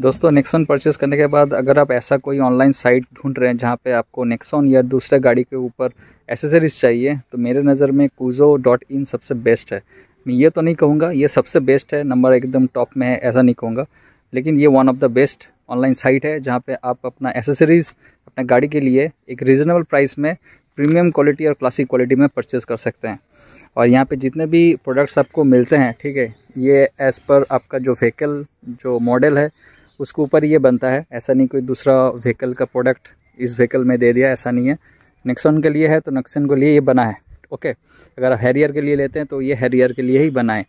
दोस्तों Nexon purchase करने के बाद अगर आप ऐसा कोई ऑनलाइन साइट ढूंढ रहे हैं जहाँ पे आपको नेक्सॉन या दूसरे गाड़ी के ऊपर एसेसरीज चाहिए तो मेरे नज़र में कूजो डॉट इन सबसे बेस्ट है मैं ये तो नहीं कहूँगा ये सबसे बेस्ट है नंबर एकदम टॉप में है ऐसा नहीं कहूँगा लेकिन ये one of the best online site है जहाँ पर आप अपना एसेसरीज़ अपना गाड़ी के लिए एक रिजनेबल प्राइस में प्रीमियम क्वालिटी और क्लासिक क्वालिटी में परचेज़ कर सकते हैं और यहाँ पे जितने भी प्रोडक्ट्स आपको मिलते हैं ठीक है ये एज़ पर आपका जो व्हीकल जो मॉडल है उसके ऊपर ये बनता है ऐसा नहीं कोई दूसरा व्हीकल का प्रोडक्ट इस व्हीकल में दे दिया ऐसा नहीं है नेक्सन के लिए है तो नक्सन के लिए ये बना है ओके अगर आप हैरियर के लिए लेते हैं तो ये हैरियर के लिए ही बनाएं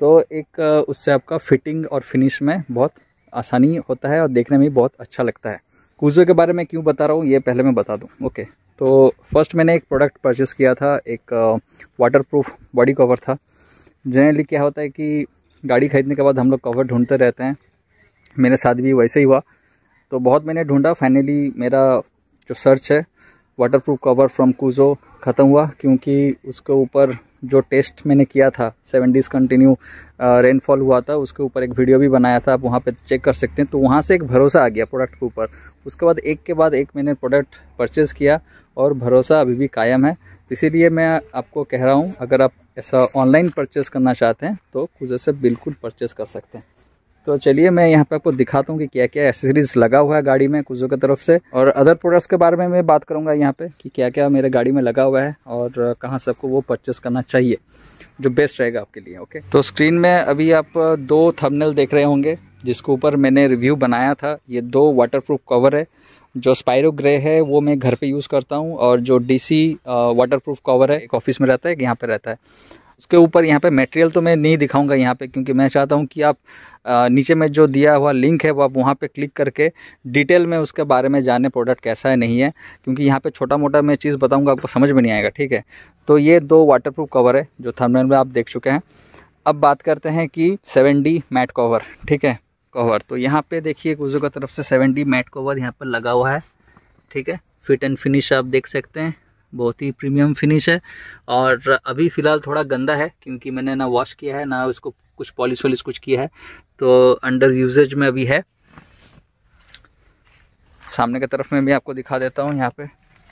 तो एक उससे आपका फिटिंग और फिनिश में बहुत आसानी होता है और देखने में बहुत अच्छा लगता है कूजो के बारे में क्यों बता रहा हूँ ये पहले मैं बता दूँ ओके तो फर्स्ट मैंने एक प्रोडक्ट परचेस किया था एक वाटर बॉडी कवर था जनरली क्या होता है कि गाड़ी खरीदने के बाद हम लोग कवर ढूंढते रहते हैं मेरे साथ भी वैसे ही हुआ तो बहुत मैंने ढूंढा फाइनली मेरा जो सर्च है वाटरप्रूफ कवर फ्रॉम कूजो ख़त्म हुआ क्योंकि उसके ऊपर जो टेस्ट मैंने किया था सेवन डेज कंटिन्यू रेनफॉल हुआ था उसके ऊपर एक वीडियो भी बनाया था आप वहाँ पे चेक कर सकते हैं तो वहाँ से एक भरोसा आ गया प्रोडक्ट के ऊपर उसके बाद एक के बाद एक मैंने प्रोडक्ट परचेज़ किया और भरोसा अभी भी कायम है इसीलिए मैं आपको कह रहा हूँ अगर आप ऐसा ऑनलाइन परचेज़ करना चाहते हैं तो कुछ से बिल्कुल परचेज़ कर सकते हैं तो चलिए मैं यहाँ पे आपको दिखाता हूँ कि क्या क्या एसेसरीज लगा हुआ है गाड़ी में कुजो की तरफ से और अदर प्रोडक्ट्स के बारे में मैं बात करूँगा यहाँ पे कि क्या क्या मेरे गाड़ी में लगा हुआ है और कहाँ से आपको वो परचेस करना चाहिए जो बेस्ट रहेगा आपके लिए ओके तो स्क्रीन में अभी आप दो थमनल देख रहे होंगे जिसके ऊपर मैंने रिव्यू बनाया था ये दो वाटर कवर है जो स्पायरो ग्रे है वो मैं घर पे यूज़ करता हूँ और जो डीसी वाटरप्रूफ कवर है एक ऑफिस में रहता है एक यहाँ पर रहता है उसके ऊपर यहाँ पे मटेरियल तो मैं नहीं दिखाऊंगा यहाँ पे क्योंकि मैं चाहता हूँ कि आप नीचे में जो दिया हुआ लिंक है वो आप वहाँ पे क्लिक करके डिटेल में उसके बारे में जाने प्रोडक्ट कैसा है नहीं है क्योंकि यहाँ पे छोटा मोटा मैं चीज़ बताऊँगा आपको समझ में नहीं आएगा ठीक है तो ये दो वाटर कवर है जो थर्मल में आप देख चुके हैं अब बात करते हैं कि सेवन मैट कवर ठीक है कवर तो यहाँ पर देखिए गुजू का तरफ से सेवन मैट कवर यहाँ पर लगा हुआ है ठीक है फिट एंड फिनिश आप देख सकते हैं बहुत ही प्रीमियम फिनिश है और अभी फ़िलहाल थोड़ा गंदा है क्योंकि मैंने ना वॉश किया है ना उसको कुछ पॉलिश वॉलिश कुछ किया है तो अंडर यूजेज में अभी है सामने की तरफ में भी आपको दिखा देता हूँ यहाँ पे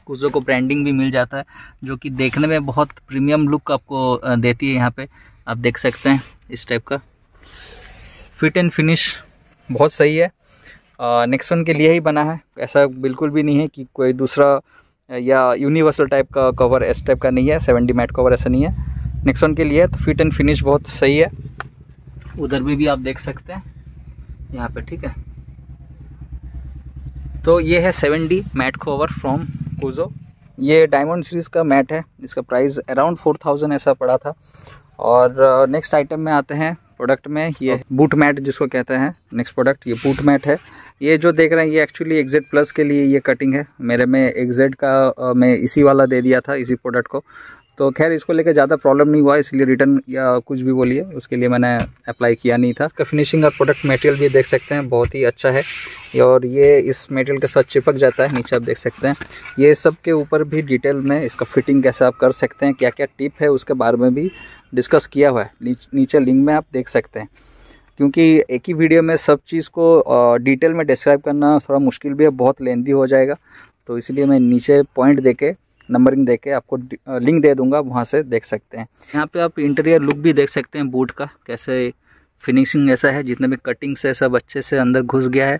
कुछ को ब्रांडिंग भी मिल जाता है जो कि देखने में बहुत प्रीमियम लुक आपको देती है यहाँ पे आप देख सकते हैं इस टाइप का फिट एंड फिनिश बहुत सही है वन के लिए ही बना है ऐसा बिल्कुल भी नहीं है कि कोई दूसरा या यूनिवर्सल टाइप का कवर एस टाइप का नहीं है सेवेंटी मैट कवर ऐसा नहीं है नेक्सॉन के लिए तो फिट एंड फिनिश बहुत सही है उधर में भी आप देख सकते हैं यहाँ पे ठीक है तो ये है seven D mat cover from कोजो ये डायमंड सीरीज़ का मैट है इसका प्राइस अराउंड फोर थाउजेंड ऐसा पड़ा था और नेक्स्ट uh, आइटम में आते हैं प्रोडक्ट में ये बूट मैट जिसको कहते हैं नेक्स्ट प्रोडक्ट ये बूट मैट है ये जो देख रहे हैं ये एक्चुअली एग्जेड प्लस के लिए ये कटिंग है मेरे में एग्जेड का मैं इसी वाला दे दिया था इसी प्रोडक्ट को तो खैर इसको लेकर ज़्यादा प्रॉब्लम नहीं हुआ इसलिए रिटर्न या कुछ भी बोलिए उसके लिए मैंने अप्लाई किया नहीं था इसका फिनिशिंग और प्रोडक्ट मटेरियल भी देख सकते हैं बहुत ही अच्छा है और ये इस मटेरियल के साथ चिपक जाता है नीचे आप देख सकते हैं ये सब के ऊपर भी डिटेल में इसका फिटिंग कैसे आप कर सकते हैं क्या क्या टिप है उसके बारे में भी डिस्कस किया हुआ है नीच, नीचे लिंक में आप देख सकते हैं क्योंकि एक ही वीडियो में सब चीज़ को डिटेल में डिस्क्राइब करना थोड़ा मुश्किल भी है बहुत लेंदी हो जाएगा तो इसलिए मैं नीचे पॉइंट दे के नंबरिंग दे के आपको लिंक दे दूंगा वहाँ से देख सकते हैं यहाँ पे आप इंटीरियर लुक भी देख सकते हैं बूट का कैसे फिनिशिंग ऐसा है जितने भी कटिंग्स है सब अच्छे से अंदर घुस गया है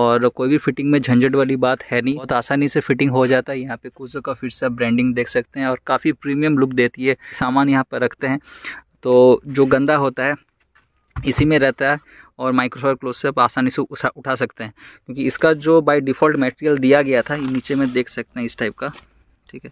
और कोई भी फिटिंग में झंझट वाली बात है नहीं बहुत आसानी से फिटिंग हो जाता है यहाँ पे कुछ का फिर से आप ब्रांडिंग देख सकते हैं और काफ़ी प्रीमियम लुक देती है सामान यहाँ पर रखते हैं तो जो गंदा होता है इसी में रहता है और माइक्रोसॉफ्ट क्लोज से आप आसानी से उठा उठा सकते हैं क्योंकि इसका जो बाई डिफ़ॉल्ट मटेरियल दिया गया था नीचे में देख सकते हैं इस टाइप का ठीक है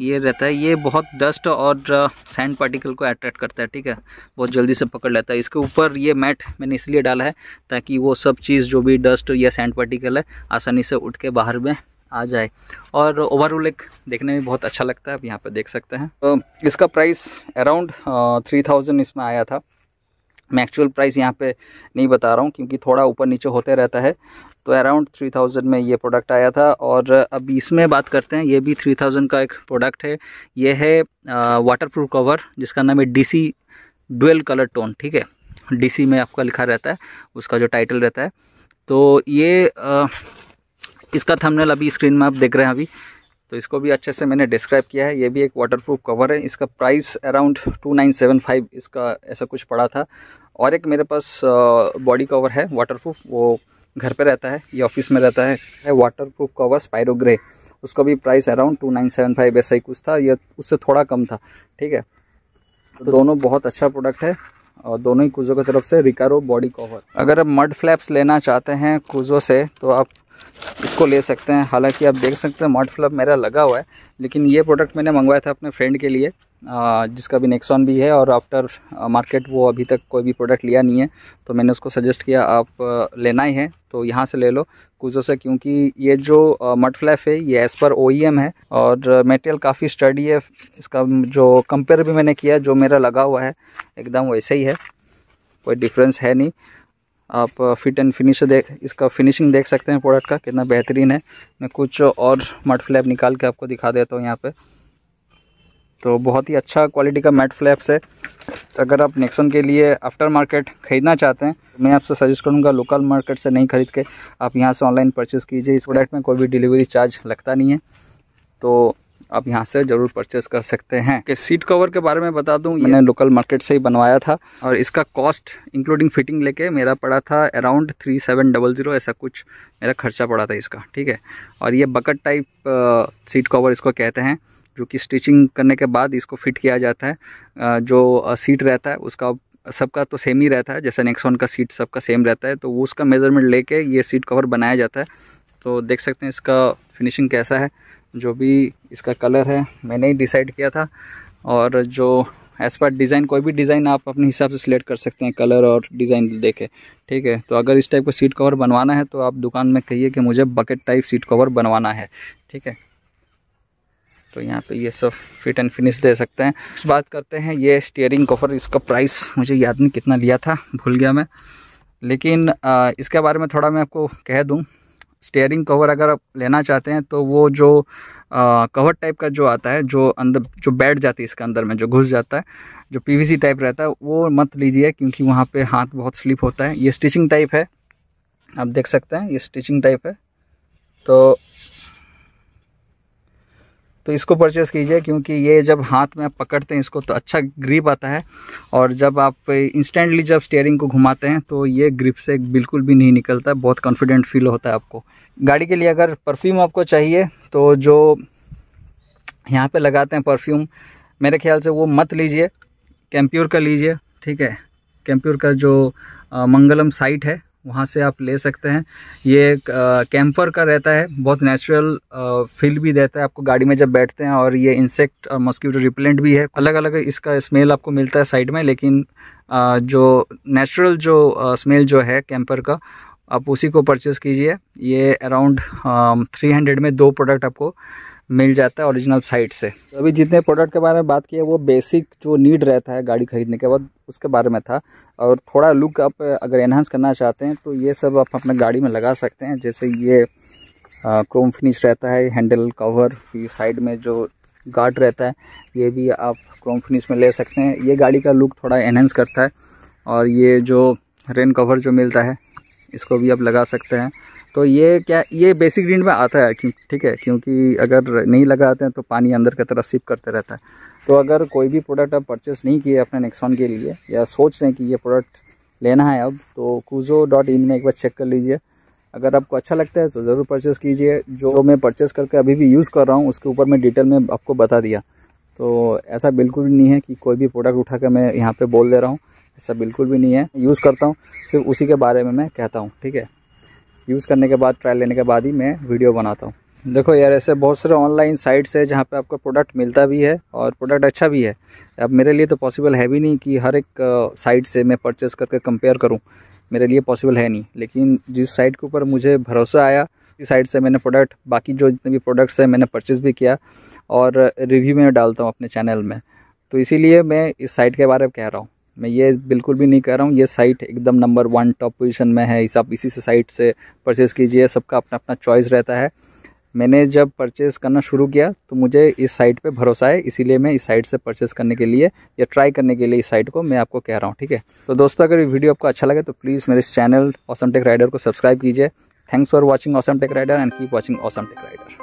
ये रहता है ये बहुत डस्ट और सैंड uh, पार्टिकल को अट्रैक्ट करता है ठीक है बहुत जल्दी से पकड़ लेता है इसके ऊपर ये मैट मैंने इसलिए डाला है ताकि वो सब चीज़ जो भी डस्ट या सैंड पार्टिकल है आसानी से उठ के बाहर में आ जाए और ओवरऑल एक देखने में बहुत अच्छा लगता है आप यहाँ पर देख सकते हैं तो इसका प्राइस अराउंड थ्री थाउजेंड इसमें आया था मैं एक्चुअल प्राइस यहाँ पे नहीं बता रहा हूँ क्योंकि थोड़ा ऊपर नीचे होते रहता है तो अराउंड थ्री थाउजेंड में ये प्रोडक्ट आया था और अब इसमें बात करते हैं ये भी थ्री थाउजेंड का एक प्रोडक्ट है ये है वाटरप्रूफ कवर जिसका नाम है डीसी डुअल कलर टोन ठीक है डीसी में आपका लिखा रहता है उसका जो टाइटल रहता है तो ये आ, इसका थंबनेल अभी स्क्रीन में आप देख रहे हैं अभी तो इसको भी अच्छे से मैंने डिस्क्राइब किया है ये भी एक वाटरप्रूफ कवर है इसका price around two nine seven five इसका ऐसा कुछ पड़ा था और एक मेरे पास बॉडी कवर है वाटरप्रूफ वो घर पे रहता है ये ऑफिस में रहता है वाटर प्रूफ कवर स्पायरो ग्रे उसका भी price around two nine seven five ऐसा ही कुछ था या उससे थोड़ा कम था ठीक है तो, तो- दोनों बहुत अच्छा प्रोडक्ट है और दोनों ही कुजो की तरफ से रिकारो बॉडी कवर अगर आप मड फ्लैप्स लेना चाहते हैं कुजो से तो आप इसको ले सकते हैं हालांकि आप देख सकते हैं मड फ्लैप मेरा लगा हुआ है लेकिन ये प्रोडक्ट मैंने मंगवाया था अपने फ्रेंड के लिए जिसका भी नेक्सॉन भी है और आफ्टर मार्केट वो अभी तक कोई भी प्रोडक्ट लिया नहीं है तो मैंने उसको सजेस्ट किया आप लेना ही है तो यहाँ से ले लो कुजो से क्योंकि ये जो मटफ्लैफ है ये एज़ पर ओ है और मेटेरियल काफ़ी स्टडी है इसका जो कंपेयर भी मैंने किया जो मेरा लगा हुआ है एकदम वैसे ही है कोई डिफरेंस है नहीं आप फिट एंड फिनिश देख इसका फिनिशिंग देख सकते हैं प्रोडक्ट का कितना बेहतरीन है मैं कुछ और मटफ्लैप निकाल के आपको दिखा देता हूँ यहाँ पर तो बहुत ही अच्छा क्वालिटी का मैट फ्लैप्स है तो अगर आप नेक्सन के लिए आफ्टर मार्केट ख़रीदना चाहते हैं तो मैं आपसे सजेस्ट करूंगा लोकल मार्केट से नहीं ख़रीद के आप यहाँ से ऑनलाइन परचेस कीजिए इस प्रोडक्ट में कोई भी डिलीवरी चार्ज लगता नहीं है तो आप यहाँ से ज़रूर परचेस कर सकते हैं कि सीट कवर के बारे में बता दूँ मैंने लोकल मार्केट से ही बनवाया था और इसका कॉस्ट इंक्लूडिंग फिटिंग लेके मेरा पड़ा था around three seven double zero ऐसा कुछ मेरा खर्चा पड़ा था इसका ठीक है और ये बकट टाइप सीट कवर इसको कहते हैं जो कि स्टिचिंग करने के बाद इसको फिट किया जाता है जो सीट रहता है उसका सबका तो सेम ही रहता है जैसे नेक्सॉन का सीट सबका सेम रहता है तो उसका मेज़रमेंट लेके ये सीट कवर बनाया जाता है तो देख सकते हैं इसका फिनिशिंग कैसा है जो भी इसका कलर है मैंने ही डिसाइड किया था और जो एज पर डिज़ाइन कोई भी डिज़ाइन आप अपने हिसाब से सिलेक्ट कर सकते हैं कलर और डिज़ाइन देखे ठीक है तो अगर इस टाइप का सीट कवर बनवाना है तो आप दुकान में कहिए कि मुझे बकेट टाइप सीट कवर बनवाना है ठीक है तो यहाँ पे ये सब फिट एंड फिनिश दे सकते हैं बात करते हैं ये स्टीयरिंग कवर इसका प्राइस मुझे याद नहीं कितना लिया था भूल गया मैं लेकिन आ, इसके बारे में थोड़ा मैं आपको कह दूँ स्टेयरिंग कवर अगर आप लेना चाहते हैं तो वो जो कवर टाइप का जो आता है जो अंदर जो बैठ जाती है इसके अंदर में जो घुस जाता है जो पी टाइप रहता है वो मत लीजिए क्योंकि वहाँ पर हाथ बहुत स्लिप होता है ये स्टिचिंग टाइप है आप देख सकते हैं ये स्टिचिंग टाइप है तो तो इसको परचेज़ कीजिए क्योंकि ये जब हाथ में आप पकड़ते हैं इसको तो अच्छा ग्रिप आता है और जब आप इंस्टेंटली जब स्टेयरिंग को घुमाते हैं तो ये ग्रिप से बिल्कुल भी नहीं निकलता है बहुत कॉन्फिडेंट फील होता है आपको गाड़ी के लिए अगर परफ्यूम आपको चाहिए तो जो यहाँ पर लगाते हैं परफ्यूम मेरे ख्याल से वो मत लीजिए कैम्प्योर का लीजिए ठीक है कैम्प्योर का जो आ, मंगलम साइट है वहाँ से आप ले सकते हैं ये कैम्फर का रहता है बहुत नेचुरल फील भी देता है आपको गाड़ी में जब बैठते हैं और ये इंसेक्ट और मस्क्यूटो रिपेलेंट भी है अलग अलग इसका स्मेल आपको मिलता है साइड में लेकिन आ, जो नेचुरल जो स्मेल जो है कैम्पर का आप उसी को परचेज़ कीजिए ये अराउंड थ्री हंड्रेड में दो प्रोडक्ट आपको मिल जाता है ओरिजिनल साइट से तो अभी जितने प्रोडक्ट के बारे में बात की है वो बेसिक जो नीड रहता है गाड़ी खरीदने के बाद उसके बारे में था और थोड़ा लुक आप अगर एनहांस करना चाहते हैं तो ये सब आप अपने गाड़ी में लगा सकते हैं जैसे ये क्रोम फिनिश रहता है हैंडल कवर फिर साइड में जो गार्ड रहता है ये भी आप क्रोम फिनिश में ले सकते हैं ये गाड़ी का लुक थोड़ा एनहेंस करता है और ये जो रेन कवर जो मिलता है इसको भी आप लगा सकते हैं तो ये क्या ये बेसिक ग्रीन में आता है क्यों ठीक है क्योंकि अगर नहीं लगाते हैं तो पानी अंदर की तरफ सिप करते रहता है तो अगर कोई भी प्रोडक्ट आप परचेस नहीं किए अपने नेक्सॉन के लिए या सोच रहे हैं कि ये प्रोडक्ट लेना है अब तो कूजो डॉट इन में एक बार चेक कर लीजिए अगर आपको अच्छा लगता है तो ज़रूर परचेस कीजिए जो मैं परचेस करके अभी भी यूज़ कर रहा हूँ उसके ऊपर मैं डिटेल में आपको बता दिया तो ऐसा बिल्कुल भी नहीं है कि कोई भी प्रोडक्ट उठा कर मैं यहाँ पर बोल दे रहा हूँ ऐसा बिल्कुल भी नहीं है यूज़ करता हूँ सिर्फ उसी के बारे में मैं कहता हूँ ठीक है यूज़ करने के बाद ट्रायल लेने के बाद ही मैं वीडियो बनाता हूँ देखो यार ऐसे बहुत सारे ऑनलाइन साइट्स है जहाँ पे आपको प्रोडक्ट मिलता भी है और प्रोडक्ट अच्छा भी है अब मेरे लिए तो पॉसिबल है भी नहीं कि हर एक साइट से मैं परचेस करके कंपेयर करूँ मेरे लिए पॉसिबल है नहीं लेकिन जिस साइट के ऊपर मुझे भरोसा आया उस साइट से मैंने प्रोडक्ट बाकी जो जितने भी प्रोडक्ट्स हैं मैंने परचेज़ भी किया और रिव्यू में डालता हूँ अपने चैनल में तो इसीलिए मैं इस साइट के बारे में कह रहा हूँ मैं ये बिल्कुल भी नहीं कह रहा हूँ ये साइट एकदम नंबर वन टॉप पोजीशन में है इस आप इसी से साइट से परचेज़ कीजिए सबका अपना अपना चॉइस रहता है मैंने जब परचेज़ करना शुरू किया तो मुझे इस साइट पे भरोसा है इसीलिए मैं इस साइट से परचेस करने के लिए या ट्राई करने के लिए इस साइट को मैं आपको कह रहा हूँ ठीक है तो दोस्तों अगर ये वीडियो आपको अच्छा लगे तो प्लीज़ मेरे इस चैनल ऑसम टेक राइडर को सब्सक्राइब कीजिए thanks for watching awesome tech rider and keep watching awesome tech rider